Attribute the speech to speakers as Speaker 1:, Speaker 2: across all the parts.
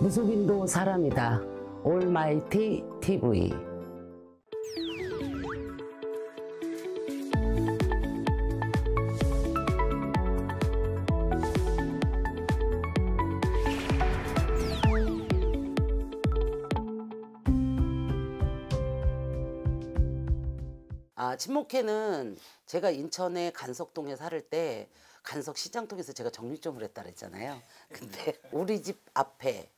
Speaker 1: 무속인도 사람이다. 올마이티 TV. 아, 친목회는 제가 인천의 간석동에 살을 때 간석 시장 통해서 제가 정육점을 했다 그랬잖아요. 근데 우리 집 앞에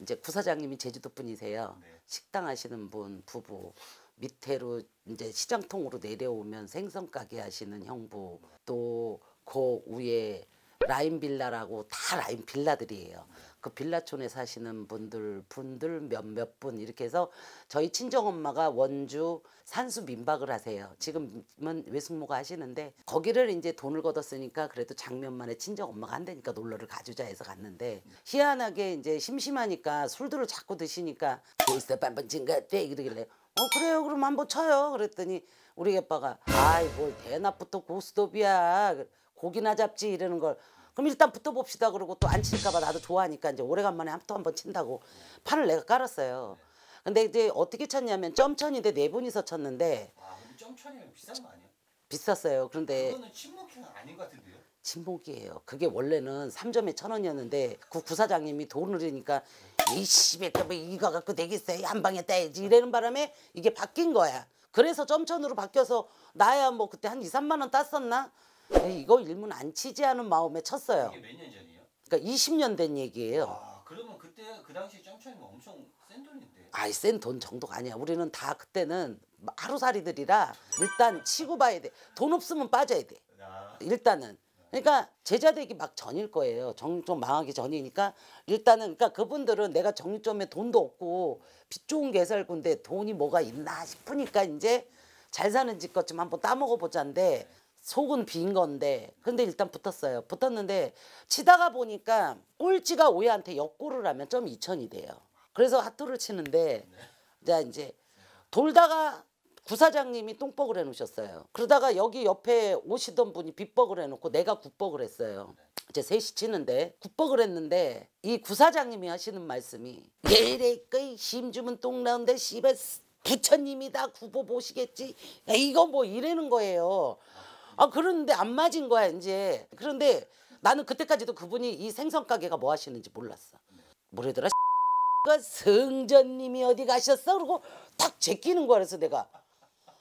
Speaker 1: 이제 구사장님이 제주도 분이세요. 네. 식당 하시는 분 부부 밑에로 이제 시장통으로 내려오면 생선 가게 하시는 형부 네. 또그 위에 라인 빌라라고 다 라인 빌라들이에요. 그 빌라촌에 사시는 분들 분들 몇몇 분 이렇게 해서 저희 친정엄마가 원주 산수 민박을 하세요. 지금은 외숙모가 하시는데 거기를 이제 돈을 걷었으니까 그래도 장면만에 친정엄마가 안되니까 놀러를 가주자 해서 갔는데 희한하게 이제 심심하니까 술들을 자꾸 드시니까 골세 반번 증가돼 이러길래 어 그래요 그럼 한번 쳐요 그랬더니 우리 아빠가 아이 뭘 대낮부터 고스톱이야 고기나 잡지 이러는 걸 그럼 일단 붙어봅시다 그러고 또 안 칠까 봐 나도 좋아하니까 이제 오래간만에 한또한 번 친다고 판을 내가 깔았어요. 근데 이제 어떻게 쳤냐면 점천인데 네 분이서 쳤는데 점천이 비싼 거 아니야? 비쌌어요. 그런데 그거는 침묵이 아닌 것 같은데요? 침묵이에요. 그게 원래는 3점에 천 원이었는데 그 구사장님이 돈을 주니까 이씨발 그 뭐 이거 갖고 되겠어요 한 방에 떼야지 이러는 바람에 이게 바뀐 거야. 그래서 점천으로 바뀌어서 나야 뭐 그때 한 2, 3만 원 땄었나? 네, 이거 일문 안 치지 않은 마음에 쳤어요. 이게 몇 년 전이에요? 그러니까 20년 된 얘기예요. 아, 그러면 그때 그 당시 점차이 엄청 센 돈인데. 아이 센 돈 정도가 아니야. 우리는 다 그때는 하루살이들이라 일단 치고 봐야 돼. 돈 없으면 빠져야 돼. 아. 일단은. 그러니까 제자되기 막 전일 거예요. 정육점 망하기 전이니까 일단은 그러니까 그분들은 내가 정육점에 돈도 없고 빚 좋은 개살군데 돈이 뭐가 있나 싶으니까 이제 잘 사는 집 것 좀 한번 따먹어 보자인데 네. 속은 빈 건데 근데 일단 붙었어요. 붙었는데 치다가 보니까 꼴찌가 오해한테 역골을 하면 점 2천이 돼요. 그래서 하트를 치는데 네. 이제 돌다가 구사장님이 똥뻑을 해놓으셨어요. 그러다가 여기 옆에 오시던 분이 빗뻑을 해놓고 내가 굿뻑을 했어요. 이제 셋이 치는데 굿뻑을 했는데 이 구사장님이 하시는 말씀이 예래꺼이 힘 주면 똥 나온데 씨발 부처님이다 구보 보시겠지 이거 뭐 이래는 거예요. 아 그런데 안 맞은 거야 이제. 그런데 나는 그때까지도 그분이 이 생선 가게가 뭐 하시는지 몰랐어. 뭐래더라. 성전님이 어디 가셨어? 그러고 탁 제끼는 거야. 그래서 내가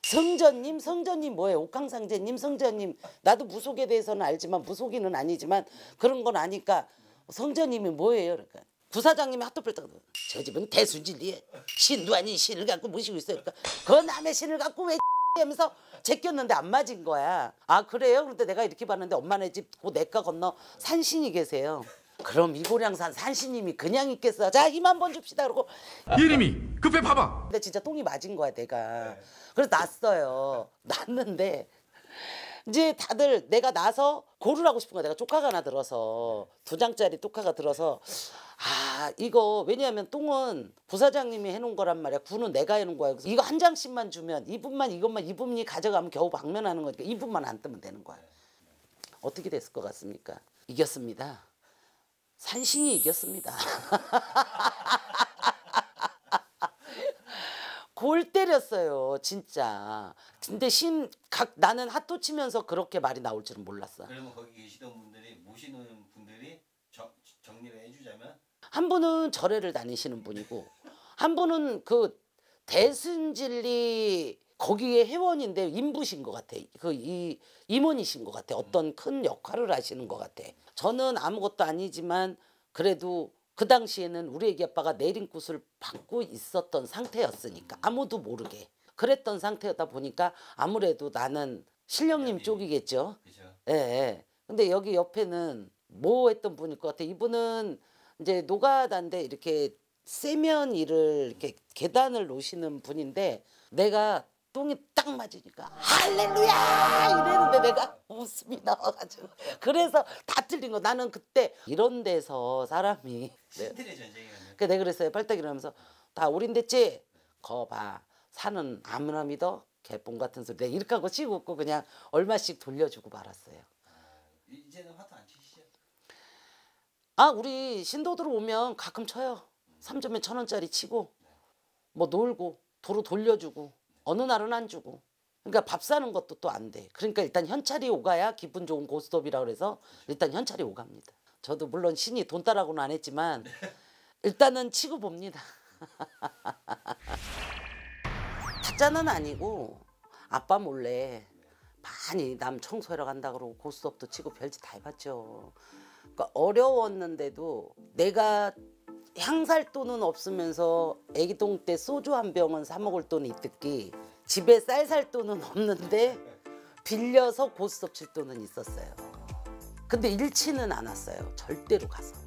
Speaker 1: 성전님, 성전님 뭐예요? 옥황상제님, 성전님. 나도 무속에 대해서는 알지만 무속인은 아니지만 그런 건 아니까 성전님이 뭐예요? 그러니까 부사장님이 핫도플떡 저 집은 대순진리에 신도 아닌 신을 갖고 모시고 있어요. 그러니까 그 남의 신을 갖고 왜 하면서 제꼈는데 안 맞은 거야. 아 그래요? 그런데 내가 이렇게 봤는데 엄마네 집그 내과 건너 산신이 계세요. 그럼 이고량산 산신님이 그냥 있겠어. 자힘한번 줍시다 그러고 예림이 급해 봐봐. 근데 진짜 똥이 맞은 거야 내가. 그래서 났어요. 났는데 이제 다들 내가 나서 고르라고 싶은 거야. 내가 조카가 하나 들어서 두 장짜리 조카가 들어서 아 이거 왜냐하면 똥은 부사장님이 해놓은 거란 말이야. 군은 내가 해놓은 거야. 그래서 이거 한 장씩만 주면 이분만 이것만 이분이 가져가면 겨우 방면하는 거니까 이분만 안 뜨면 되는 거야. 어떻게 됐을 것 같습니까? 이겼습니다. 산신이 이겼습니다. 골 때렸어요 진짜 근데 신 각 나는 핫토 치면서 그렇게 말이 나올 줄은 몰랐어 그러면 거기 계시던 분들이 모시는 분들이 정, 정리를 해주자면 한 분은 절에를 다니시는 분이고 한 분은 그 대순진리 거기에 회원인데 인부신 것 같아. 그이 임원이신 것 같아. 어떤 음. 큰 역할을 하시는 것 같아. 저는 아무것도 아니지만 그래도 그 당시에는 우리 애기 아빠가 내린굿을 받고 있었던 상태였으니까 아무도 모르게 그랬던 상태였다 보니까 아무래도 나는 신령님 예, 예. 쪽이겠죠. 예, 예. 근데 여기 옆에는 뭐 했던 분일 것 같아. 이분은 이제 노가다인데 이렇게 세면 일을 이렇게 계단을 놓으시는 분인데 내가 똥이 딱 맞으니까 할렐루야 이랬는데 내가 웃음이 어, 나와가지고 그래서 다 틀린 거 나는 그때 이런 데서 사람이 네. 그 내가 그랬어요 팔딱이라면서 다 우린 됐지 거봐 산은 아무나 믿어 개뽕 같은 소리 내가 이렇게 하고 치고 웃고 그냥 얼마씩 돌려주고 말았어요 아, 이제는 화투 안 치시죠? 아 우리 신도들 오면 가끔 쳐요 삼점에천 원짜리 치고 뭐 놀고 도로 돌려주고 어느 날은 안 주고 그러니까 밥 사는 것도 또 안 돼. 그러니까 일단 현찰이 오가야 기분 좋은 고스톱이라 그래서 일단 현찰이 오갑니다. 저도 물론 신이 돈 따라고는 안 했지만 일단은 치고 봅니다. 타짜는 아니고 아빠 몰래 많이 남 청소하러 간다 그러고 고스톱도 치고 별짓 다 해봤죠. 그러니까 어려웠는데도 내가 향살 돈은 없으면서 애기동 때 소주 한 병은 사 먹을 돈이 있듯기 집에 쌀 살 돈은 없는데 빌려서 고스톱 칠 돈은 있었어요. 근데 잃지는 않았어요. 절대로 가서.